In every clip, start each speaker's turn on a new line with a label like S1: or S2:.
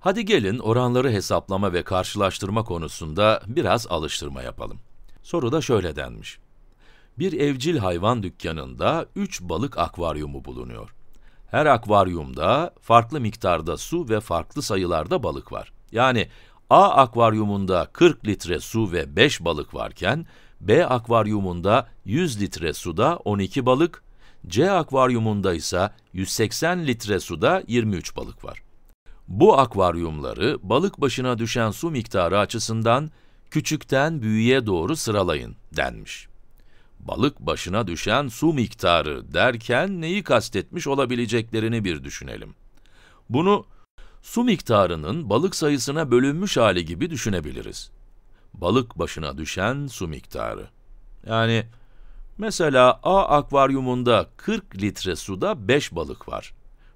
S1: Hadi gelin oranları hesaplama ve karşılaştırma konusunda biraz alıştırma yapalım. Soruda şöyle denmiş. Bir evcil hayvan dükkanında 3 balık akvaryumu bulunuyor. Her akvaryumda farklı miktarda su ve farklı sayılarda balık var. Yani A akvaryumunda 40 litre su ve 5 balık varken, B akvaryumunda 100 litre suda 12 balık, C akvaryumunda ise 180 litre suda 23 balık var. Bu akvaryumları balık başına düşen su miktarı açısından küçükten büyüğe doğru sıralayın denmiş. Balık başına düşen su miktarı derken neyi kastetmiş olabileceklerini bir düşünelim. Bunu su miktarının balık sayısına bölünmüş hali gibi düşünebiliriz. Balık başına düşen su miktarı. Yani mesela A akvaryumunda 40 litre suda 5 balık var.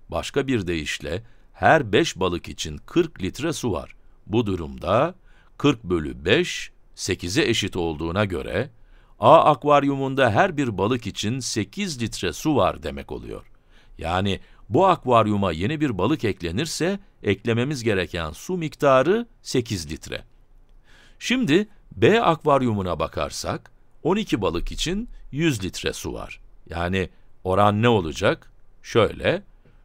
S1: Başka bir deyişle her 5 balık için 40 litre su var. Bu durumda 40 bölü 5, 8'e eşit olduğuna göre, A akvaryumunda her bir balık için 8 litre su var demek oluyor. Yani bu akvaryuma yeni bir balık eklenirse, eklememiz gereken su miktarı 8 litre. Şimdi B akvaryumuna bakarsak, 12 balık için 100 litre su var. Yani oran ne olacak? Şöyle,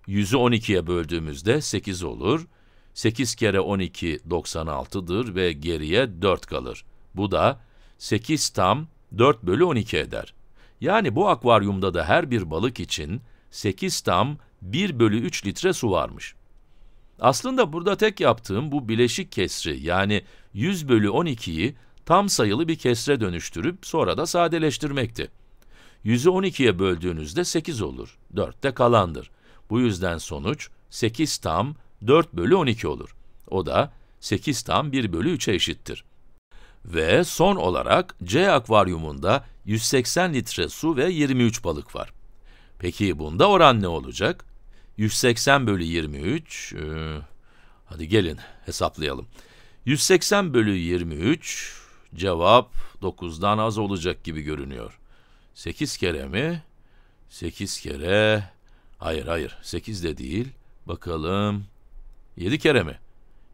S1: 100'ü 12'ye böldüğümüzde 8 olur. 8 kere 12 96'dır ve geriye 4 kalır. Bu da 8 tam 4 bölü 12 eder. Yani bu akvaryumda da her bir balık için 8 tam 1 bölü 3 litre su varmış. Aslında burada tek yaptığım bu bileşik kesri yani 100 bölü 12'yi tam sayılı bir kesre dönüştürüp sonra da sadeleştirmekti. 100'ü 12'ye böldüğünüzde 8 olur. 4 de kalandır. Bu yüzden sonuç 8 tam 4 bölü 12 olur. O da 8 tam 1 bölü 3'e eşittir. Ve son olarak C akvaryumunda 180 litre su ve 23 balık var. Peki bunda oran ne olacak? 180 bölü 23, e, hadi gelin hesaplayalım. 180 bölü 23, cevap 9'dan az olacak gibi görünüyor. 8 kere mi? 8 kere Hayır hayır sekiz de değil. Bakalım yedi kere mi?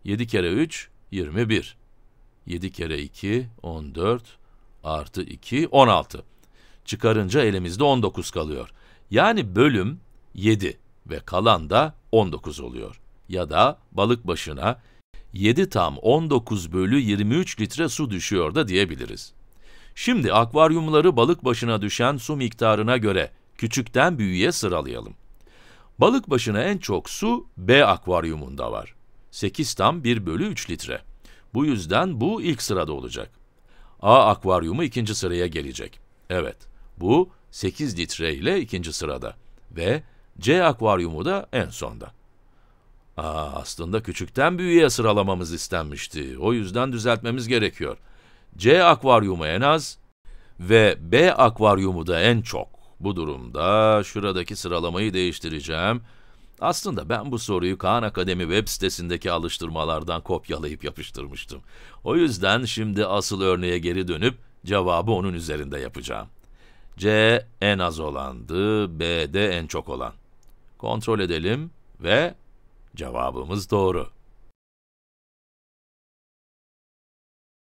S1: Yedi kere üç, yirmi bir. Yedi kere iki, on dört. artı iki, on altı. Çıkarınca elimizde on dokuz kalıyor. Yani bölüm yedi ve kalan da on dokuz oluyor. Ya da balık başına 7 tam 19 bölü 23 litre su düşüyor da diyebiliriz. Şimdi akvaryumları balık başına düşen su miktarına göre küçükten büyüğe sıralayalım. Balık başına en çok su B akvaryumunda var. 8 tam 1 bölü 3 litre. Bu yüzden bu ilk sırada olacak. A akvaryumu ikinci sıraya gelecek. Evet, bu 8 litre ile ikinci sırada ve C akvaryumu da en sonda. Aa, aslında küçükten büyüğe sıralamamız istenmişti. O yüzden düzeltmemiz gerekiyor. C akvaryumu en az ve B akvaryumu da en çok. Bu durumda şuradaki sıralamayı değiştireceğim. Aslında ben bu soruyu Kaan Akademi web sitesindeki alıştırmalardan kopyalayıp yapıştırmıştım. O yüzden şimdi asıl örneğe geri dönüp cevabı onun üzerinde yapacağım. C en az olandı, B de en çok olan. Kontrol edelim ve cevabımız doğru.